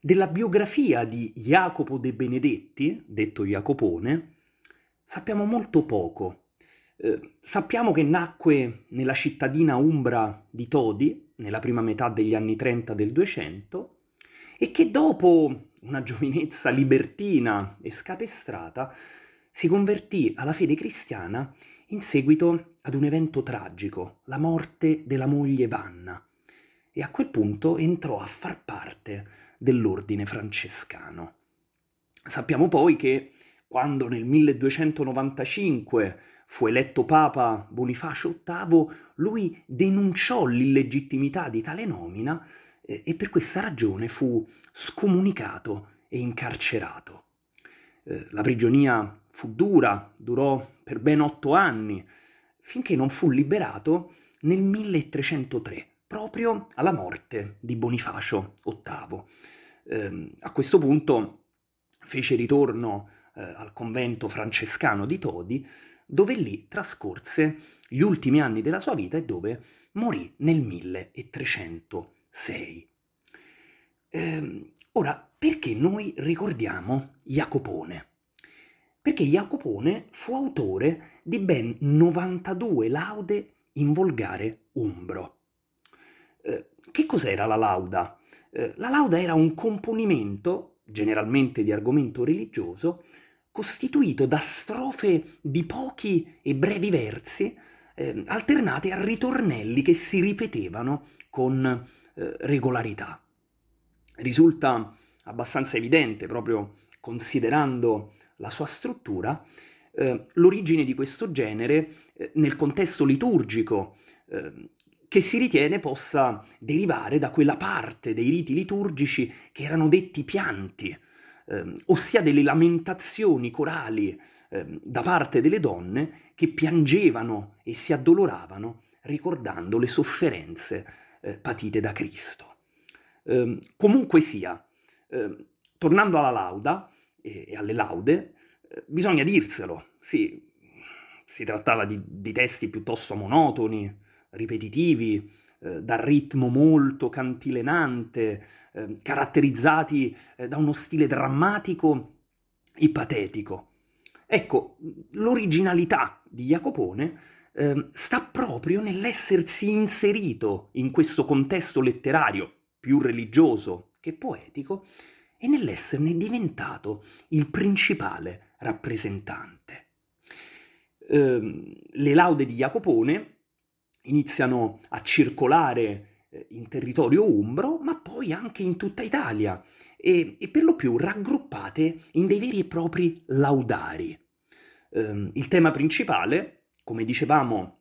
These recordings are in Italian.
della biografia di Jacopo de Benedetti, detto Jacopone, sappiamo molto poco. Eh, sappiamo che nacque nella cittadina umbra di Todi, nella prima metà degli anni 30 del 200, e che dopo una giovinezza libertina e scapestrata si convertì alla fede cristiana in seguito ad un evento tragico, la morte della moglie Vanna, e a quel punto entrò a far parte dell'ordine francescano. Sappiamo poi che quando nel 1295 fu eletto Papa Bonifacio VIII, lui denunciò l'illegittimità di tale nomina eh, e per questa ragione fu scomunicato e incarcerato. Eh, la prigionia fu dura, durò per ben otto anni, finché non fu liberato nel 1303, proprio alla morte di Bonifacio VIII. Eh, a questo punto fece ritorno eh, al convento francescano di Todi, dove lì trascorse gli ultimi anni della sua vita e dove morì nel 1306. Eh, ora, perché noi ricordiamo Jacopone? Perché Jacopone fu autore di ben 92 laude in volgare umbro. Eh, che cos'era la lauda? Eh, la lauda era un componimento, generalmente di argomento religioso, costituito da strofe di pochi e brevi versi eh, alternate a ritornelli che si ripetevano con eh, regolarità. Risulta abbastanza evidente, proprio considerando la sua struttura, eh, l'origine di questo genere nel contesto liturgico ehm, che si ritiene possa derivare da quella parte dei riti liturgici che erano detti pianti, ehm, ossia delle lamentazioni corali ehm, da parte delle donne che piangevano e si addoloravano ricordando le sofferenze eh, patite da Cristo. Ehm, comunque sia, ehm, tornando alla lauda e, e alle laude, eh, bisogna dirselo, sì, si trattava di, di testi piuttosto monotoni, ripetitivi, eh, dal ritmo molto cantilenante, eh, caratterizzati eh, da uno stile drammatico e patetico. Ecco, l'originalità di Jacopone ehm, sta proprio nell'essersi inserito in questo contesto letterario più religioso che poetico e nell'esserne diventato il principale rappresentante. Ehm, le laude di Jacopone iniziano a circolare eh, in territorio umbro, ma poi anche in tutta Italia e, e per lo più raggruppate in dei veri e propri laudari. Um, il tema principale, come dicevamo,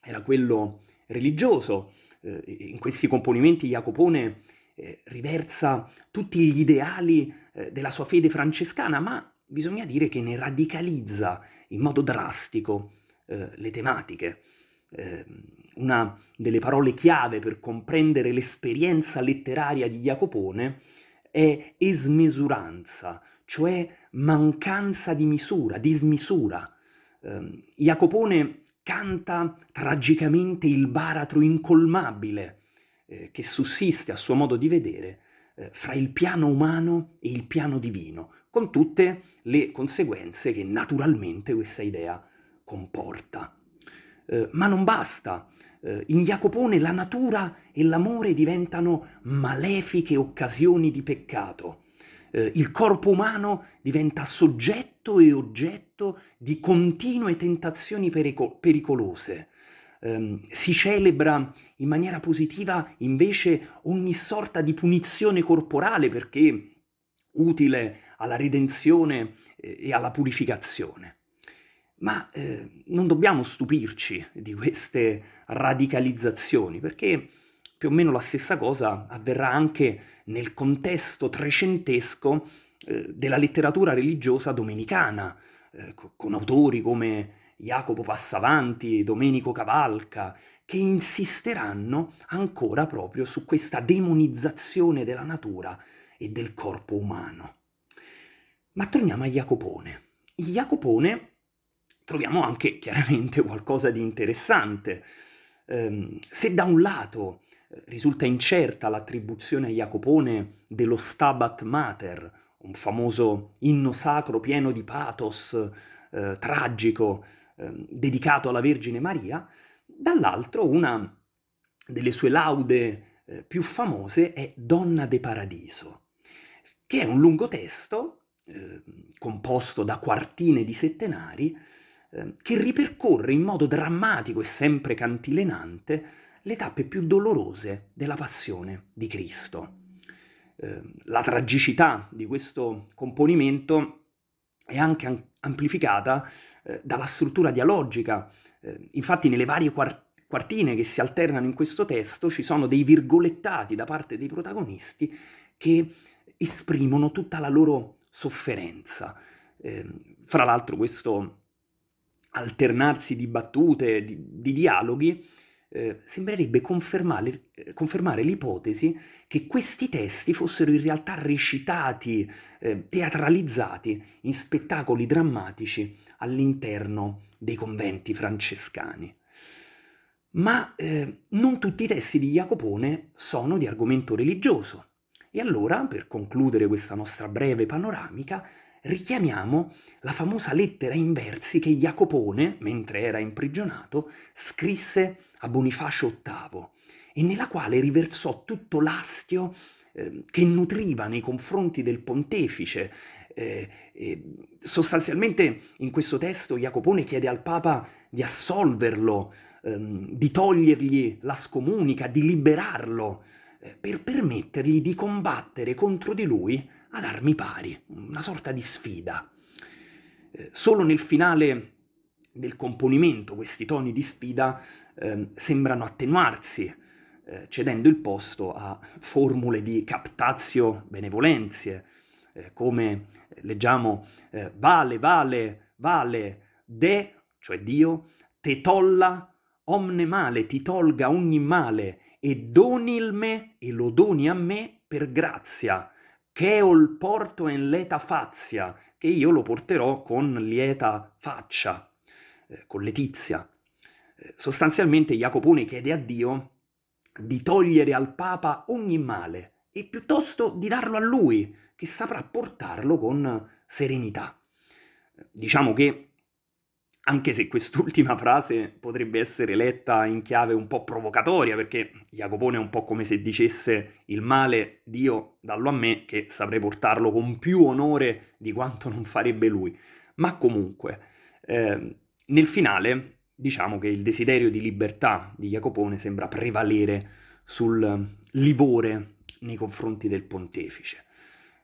era quello religioso. Uh, in questi componimenti Jacopone eh, riversa tutti gli ideali eh, della sua fede francescana, ma bisogna dire che ne radicalizza in modo drastico eh, le tematiche. Ehm, una delle parole chiave per comprendere l'esperienza letteraria di Jacopone è esmesuranza, cioè mancanza di misura, dismisura. Ehm, Jacopone canta tragicamente il baratro incolmabile eh, che sussiste a suo modo di vedere eh, fra il piano umano e il piano divino, con tutte le conseguenze che naturalmente questa idea comporta. Eh, ma non basta. Eh, in Jacopone la natura e l'amore diventano malefiche occasioni di peccato. Eh, il corpo umano diventa soggetto e oggetto di continue tentazioni perico- pericolose. Ehm, si celebra in maniera positiva invece ogni sorta di punizione corporale perché utile alla redenzione eh, e alla purificazione. Ma eh, non dobbiamo stupirci di queste radicalizzazioni, perché più o meno la stessa cosa avverrà anche nel contesto trecentesco eh, della letteratura religiosa domenicana, eh, con autori come Jacopo Passavanti, Domenico Cavalca, che insisteranno ancora proprio su questa demonizzazione della natura e del corpo umano. Ma torniamo a Jacopone. Jacopone troviamo anche chiaramente qualcosa di interessante. Eh, se da un lato eh, risulta incerta l'attribuzione a Jacopone dello Stabat Mater, un famoso inno sacro pieno di pathos, eh, tragico, eh, dedicato alla Vergine Maria, dall'altro una delle sue laude eh, più famose è Donna de Paradiso, che è un lungo testo ehm, composto da quartine di settenari Ehm, che ripercorre in modo drammatico e sempre cantilenante le tappe più dolorose della passione di Cristo. Ehm, la tragicità di questo componimento è anche amplificata eh, dalla struttura dialogica. Ehm, infatti nelle varie quartine che si alternano in questo testo ci sono dei virgolettati da parte dei protagonisti che esprimono tutta la loro sofferenza. fra l'altro questo alternarsi di battute, di, di dialoghi, eh, sembrerebbe confermare, eh, confermare, l'ipotesi che questi testi fossero in realtà recitati, eh, teatralizzati in spettacoli drammatici all'interno dei conventi francescani. Ma eh, non tutti i testi di Jacopone sono di argomento religioso. E allora, per concludere questa nostra breve panoramica, richiamiamo la famosa lettera in versi che Jacopone, mentre era imprigionato, scrisse a Bonifacio VIII e nella quale riversò tutto l'astio eh, che nutriva nei confronti del pontefice. Eh, eh, sostanzialmente in questo testo Jacopone chiede al Papa di assolverlo, ehm, di togliergli la scomunica, di liberarlo, eh, per permettergli di combattere contro di lui ad armi pari, una sorta di sfida. Eh, solo nel finale del componimento questi toni di sfida eh, sembrano attenuarsi, eh, cedendo il posto a formule di captatio benevolenzie, eh, come eh, leggiamo eh, vale, vale, vale, de, cioè Dio, te tolla omne male, ti tolga ogni male, e donilme e lo doni a me per grazia, che ho porto in leta fazia, che io lo porterò con lieta faccia, eh, con letizia. Eh, sostanzialmente Jacopone chiede a Dio di togliere al Papa ogni male e piuttosto di darlo a lui, che saprà portarlo con serenità. Eh, diciamo che anche se quest'ultima frase potrebbe essere letta in chiave un po' provocatoria, perché Jacopone è un po' come se dicesse il male Dio dallo a me, che saprei portarlo con più onore di quanto non farebbe lui. Ma comunque, eh, nel finale diciamo che il desiderio di libertà di Jacopone sembra prevalere sul livore nei confronti del pontefice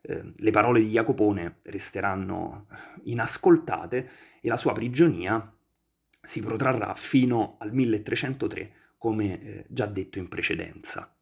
eh, le parole di Jacopone resteranno inascoltate e la sua prigionia si protrarrà fino al 1303, come eh, già detto in precedenza.